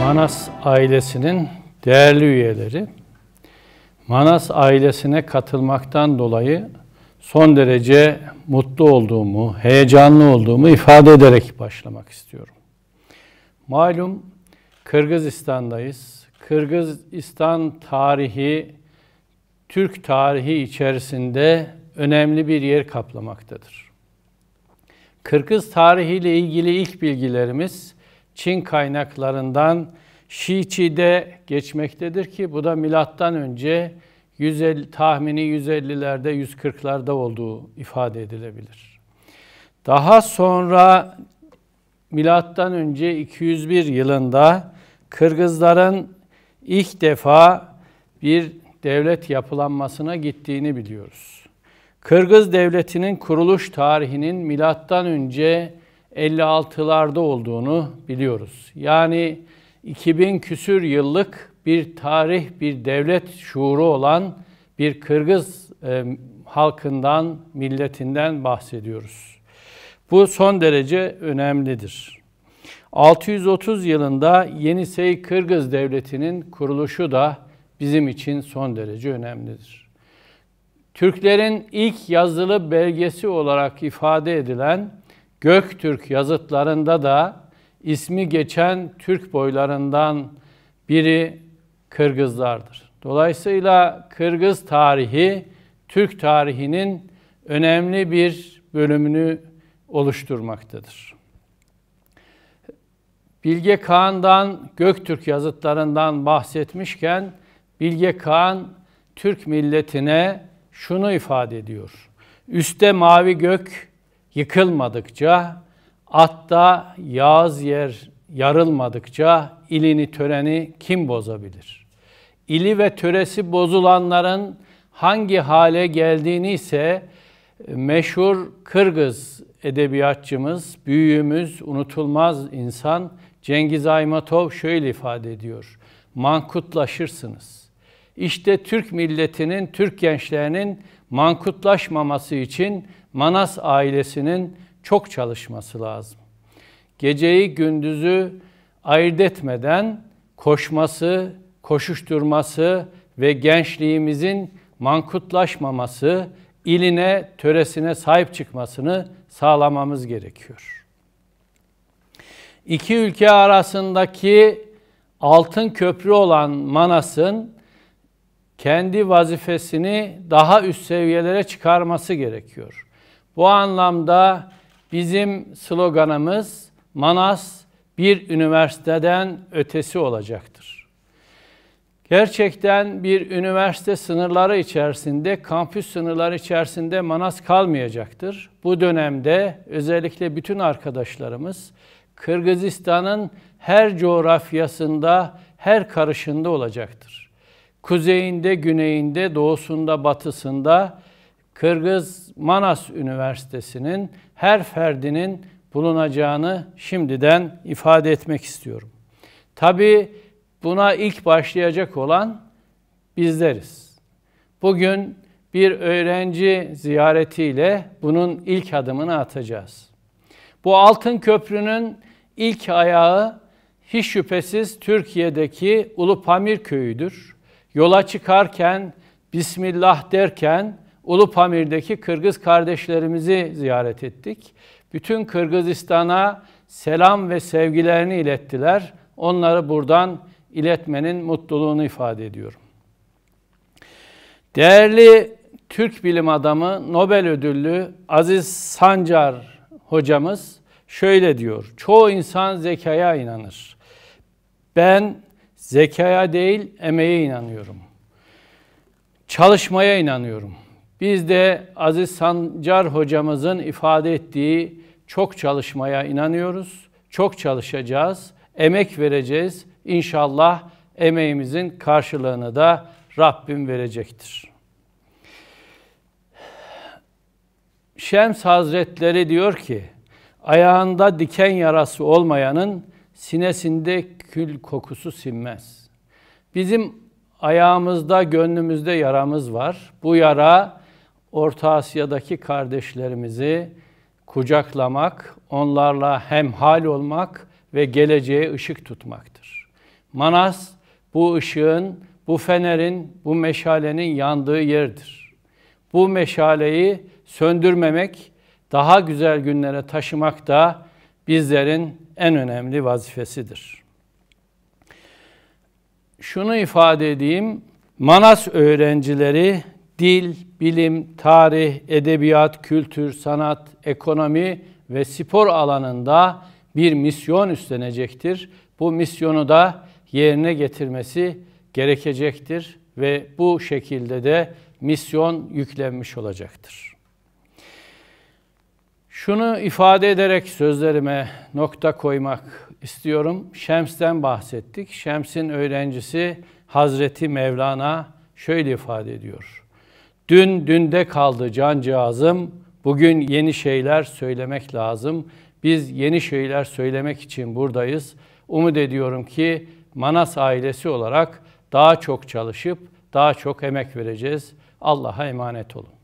Manas ailesinin değerli üyeleri, Manas ailesine katılmaktan dolayı son derece mutlu olduğumu, heyecanlı olduğumu ifade ederek başlamak istiyorum. Malum Kırgızistan'dayız. Kırgızistan tarihi Türk tarihi içerisinde önemli bir yer kaplamaktadır. Kırgız tarihiyle ilgili ilk bilgilerimiz Çin kaynaklarından Şiçi'de geçmektedir ki bu da milattan önce 150, tahmini 150'lerde 140'larda olduğu ifade edilebilir. Daha sonra milattan önce 201 yılında Kırgızların ilk defa bir devlet yapılanmasına gittiğini biliyoruz. Kırgız Devleti'nin kuruluş tarihinin milattan önce 56'larda olduğunu biliyoruz. Yani 2000 küsür yıllık bir tarih, bir devlet şuuru olan bir Kırgız e, halkından, milletinden bahsediyoruz. Bu son derece önemlidir. 630 yılında Yenisey Kırgız Devleti'nin kuruluşu da bizim için son derece önemlidir. Türklerin ilk yazılı belgesi olarak ifade edilen Göktürk yazıtlarında da ismi geçen Türk boylarından biri Kırgızlardır. Dolayısıyla Kırgız tarihi Türk tarihinin önemli bir bölümünü oluşturmaktadır. Bilge Kağan'dan Göktürk yazıtlarından bahsetmişken Bilge Kağan Türk milletine şunu ifade ediyor. Üste mavi gök yıkılmadıkça, atta yağız yer yarılmadıkça ilini töreni kim bozabilir? İli ve töresi bozulanların hangi hale geldiğini ise e, meşhur Kırgız edebiyatçımız, büyüğümüz, unutulmaz insan Cengiz Aymatov şöyle ifade ediyor. Mankutlaşırsınız. İşte Türk milletinin, Türk gençlerinin mankutlaşmaması için Manas ailesinin çok çalışması lazım. Geceyi gündüzü ayırt etmeden koşması, koşuşturması ve gençliğimizin mankutlaşmaması, iline, töresine sahip çıkmasını sağlamamız gerekiyor. İki ülke arasındaki altın köprü olan Manas'ın kendi vazifesini daha üst seviyelere çıkarması gerekiyor. Bu anlamda bizim sloganımız Manas bir üniversiteden ötesi olacaktır. Gerçekten bir üniversite sınırları içerisinde, kampüs sınırları içerisinde Manas kalmayacaktır. Bu dönemde özellikle bütün arkadaşlarımız Kırgızistan'ın her coğrafyasında, her karışında olacaktır kuzeyinde, güneyinde, doğusunda, batısında Kırgız Manas Üniversitesi'nin her ferdinin bulunacağını şimdiden ifade etmek istiyorum. Tabi buna ilk başlayacak olan bizleriz. Bugün bir öğrenci ziyaretiyle bunun ilk adımını atacağız. Bu altın köprünün ilk ayağı hiç şüphesiz Türkiye'deki Ulupamir köyüdür yola çıkarken Bismillah derken Ulupamir'deki Kırgız kardeşlerimizi ziyaret ettik. Bütün Kırgızistan'a selam ve sevgilerini ilettiler. Onları buradan iletmenin mutluluğunu ifade ediyorum. Değerli Türk bilim adamı Nobel ödüllü Aziz Sancar hocamız şöyle diyor. Çoğu insan zekaya inanır. Ben Zekaya değil emeğe inanıyorum. Çalışmaya inanıyorum. Biz de Aziz Sancar hocamızın ifade ettiği çok çalışmaya inanıyoruz. Çok çalışacağız, emek vereceğiz. İnşallah emeğimizin karşılığını da Rabbim verecektir. Şems Hazretleri diyor ki, ayağında diken yarası olmayanın sinesinde kül kokusu sinmez. Bizim ayağımızda, gönlümüzde yaramız var. Bu yara Orta Asya'daki kardeşlerimizi kucaklamak, onlarla hemhal olmak ve geleceğe ışık tutmaktır. Manas bu ışığın, bu fenerin, bu meşalenin yandığı yerdir. Bu meşaleyi söndürmemek, daha güzel günlere taşımak da bizlerin en önemli vazifesidir. Şunu ifade edeyim, Manas öğrencileri dil, bilim, tarih, edebiyat, kültür, sanat, ekonomi ve spor alanında bir misyon üstlenecektir. Bu misyonu da yerine getirmesi gerekecektir ve bu şekilde de misyon yüklenmiş olacaktır. Şunu ifade ederek sözlerime nokta koymak istiyorum. Şems'ten bahsettik. Şems'in öğrencisi Hazreti Mevlana şöyle ifade ediyor. Dün dünde kaldı cancağızım, bugün yeni şeyler söylemek lazım. Biz yeni şeyler söylemek için buradayız. Umut ediyorum ki Manas ailesi olarak daha çok çalışıp daha çok emek vereceğiz. Allah'a emanet olun.